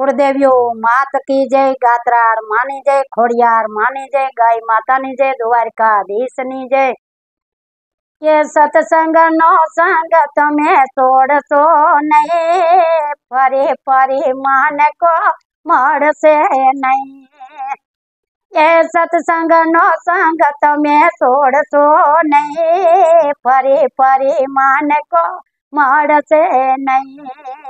कुलदेवियो मात की जय गात्रार मानी जय खोड़ियार मानी जय गाय माता नि जय द्वारका देश नि जय के सत्संग नो संग तुम्हें तोड़ सो नहीं परे परे मान को मर से नहीं ये सत्संग नो संग तुम्हें तोड़ सो नहीं परे परे मान को मर से नहीं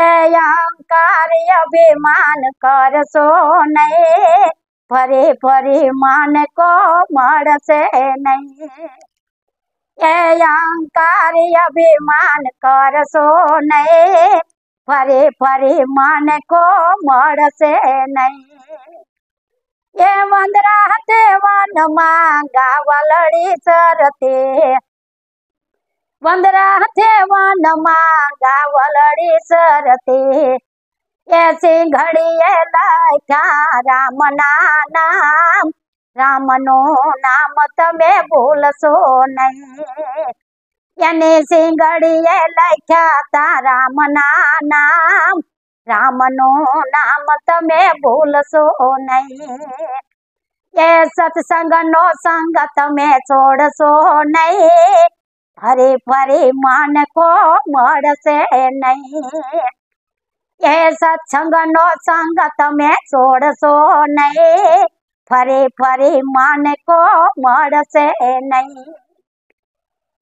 अहंकार अभिमान कर सो नहीं परि फरे मान को मर से नहीं ये अहंकार अभिमान कर सो नहीं फरे फरे मान को मर से नहीं ये मंदरा देवन मांगा वाली सरते વંદરા હાથે વનમાં ગાવલડી સરતે એ સિંઘડીએ લખ્યા રામ ના નામ રામ નું નામ તમે ભૂલશો નહીં એને સિંઘડીએ લખ્યા તા રામ ના નામ રામ નું નામ તમે ભૂલશો નહીં એ સત્સંગ નો સંગ તમે છોડશો નહીં अरे मान को मर से नहीं ये सत्संग नो संगत में छोड़ सो नहीं फरे मान को मर से नहीं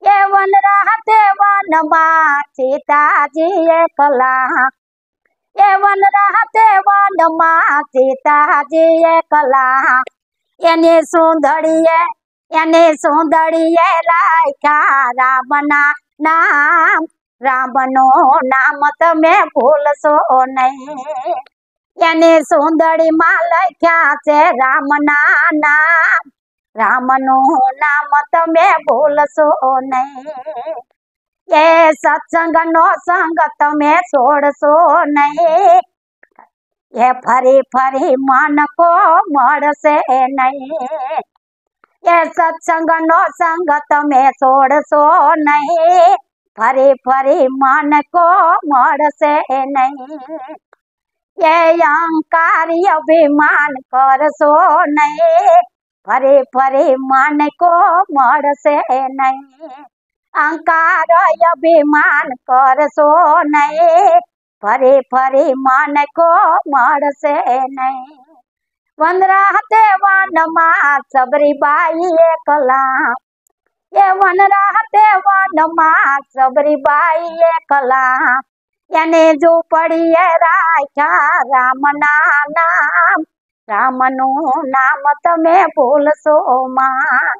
ये वन रहते वन माता जी ये कला ये वन रहते वन माता जी ये कला यानी सुंदरी એને સુંદરીએ લાયકા રામના નામ રામનો નામ તમે ભૂલશો નહીં એને સુંદરી માં લખ્યા છે રામના નામ રામનો નામ તમે ભૂલશો નહીં એ સત્સંગનો નો સંગ તમે છોડશો નહીં એ ફરી ફરી મન કો મળશે નહીં ये सत्संग नो संग में छोड़ सो नहीं फरे फरे मन को मोड़ से नहीं ये अहंकार अभिमान कर सो नहीं फरे फरे मन को मोड़ से नहीं अहंकार अभिमान कर सो नहीं फरे फरे मन को मोड़ से नहीं વનરા હતે વનમાં સબરીબાઈ એ કલામ એ વનરા હતે વનમાં સબરીબાઈ એ કલામ એને જો પડીએ રાખ્યા રામના નામ રામનું નામ તમે ભૂલશો માં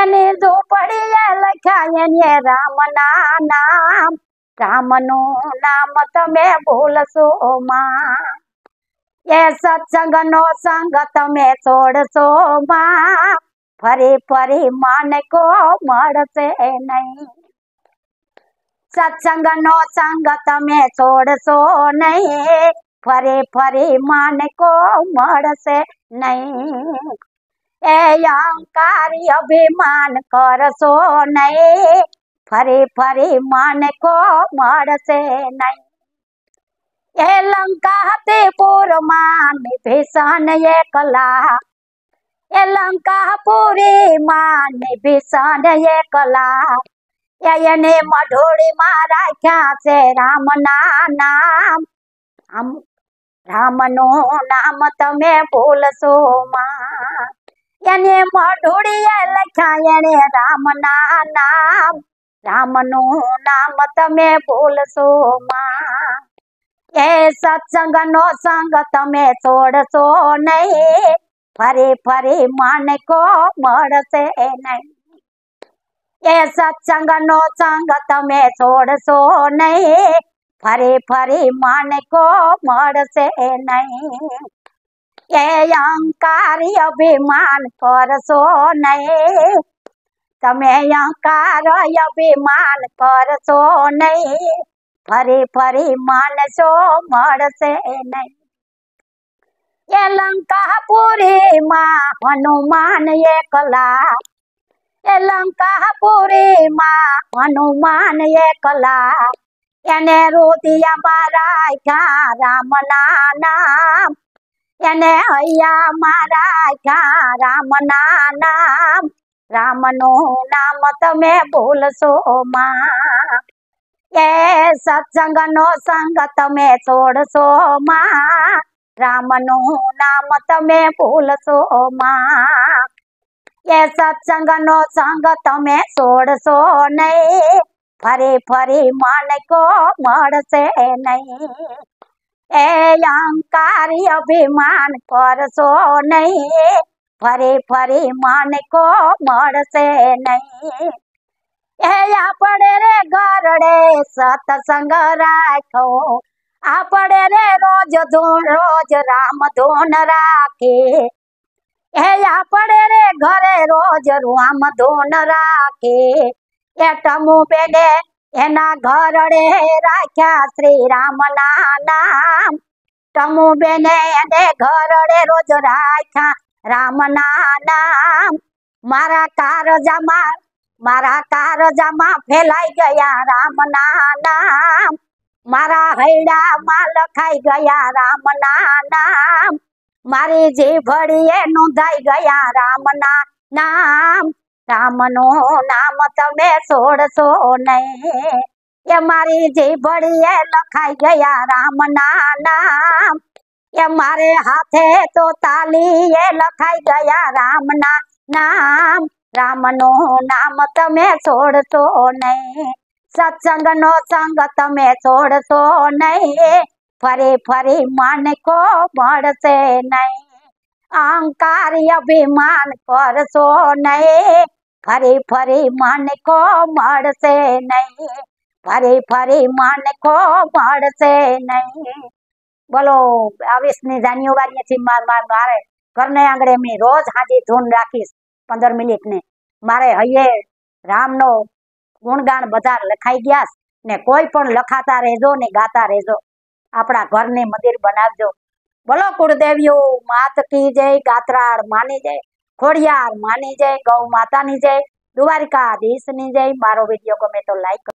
એને જો પડીએ લખ્યા એને રામના નામ રામનું નામ તમે ભૂલશો માં ये सत्संग नो संग तमे छोड़ सो माँ फरे फरे मान को मर से नहीं सत्संग नो संग तमे छोड़ सो नहीं फरे फरे मान को मर से नहीं ए अहंकारी अभिमान कर सो नहीं फरे फरे मान को मर से नहीं ए लंका हते पोरमा में ये कला ए लंका पूरे मान में भीषण ये कला यने मढोड़ी मारा क्या से राम ना नाम हम राम नो नाम तमे भूल सो मां यने मढोड़ी लख्या यने राम ना नाम राम नो नाम तमे भूल सो मां सत्संग नो संग तमें छोड़ सो नहीं फरे फरे मन को मर से नहीं ये सत्संग नो संग तमें छोड़ सो नहीं फरे फरे मन को मर से नहीं ये अहंकारी अभिमान कर सो नहीं तमें अहंकार अभिमान कर सो नहीं ફરી ફરી માનસો મળશે નહીં એ લંકાપુરી માં હનુમાન એકલા એ લંકાપુરી માં હનુમાન એકલા એને રોધિયા મારા ક્યાં રામ નામ એને હૈયા મારા ક્યાં રામ નામ રામ નું નામ તમે ભૂલશો માં ये सत्संगनो संगत में मा राम नो नाम तमे भूल भूलसो माँ ये सत्संगनो संगत में सो नहीं फरे फरे मन को मर से नहीं ए अहंकारी अभिमान कर सो नहीं फरे फरे मन को मर से नहीं એ આપણે રે ગરડે સતસંગ રાખો આપણે રે રોજ ધૂન રોજ રામ ધૂન રાખે એ આપણે રે ઘરે રોજ રામ ધૂન રાખે એ ટમુ પેડે એના ઘરડે રાખ્યા શ્રી રામ ના નામ ટમુ બેને એને ઘરડે રોજ રાખ્યા રામ ના નામ મારા કારજામાં મારા કારજામાં ફેલાઈ ગયા રામ નામ મારા હૈડામાં લખાઈ ગયા રામ નામ મારી જીભડીએ નોંધાઈ ગયા રામ નામ રામનો નામ તમે છોડશો નહીં એ મારી જીભડીએ લખાઈ ગયા રામ નામ એ મારે હાથે તો તાલી એ લખાઈ ગયા રામ નામ राम नो नाम ते छोड़ तो नहीं सत्संग नो संग ते छोड़ तो नहीं फरे फरे मन को मरते नहीं अहंकार अभिमान कर सो नहीं फरे फरे मन को मरते नहीं फरे फरे मन को मरते नहीं बोलो अब इसने जानियो बारिये मार मार मारे करने आंगड़े में रोज हाजी धून राखीस પંદર મિનિટને મારે હૈયે રામનો ગુણગાન બધા લખાઈ ગયા ને કોઈ પણ લખાતા રહેજો ને ગાતા રહેજો આપણા ઘરને મંદિર બનાવજો બોલો કુળદેવીઓ માત જય ગાત્રાળ માની જય ખોડિયાર માની જય ગૌ માતાની જય દ્વારિકા દેશની જય મારો વિડીયો ગમે તો લાઈક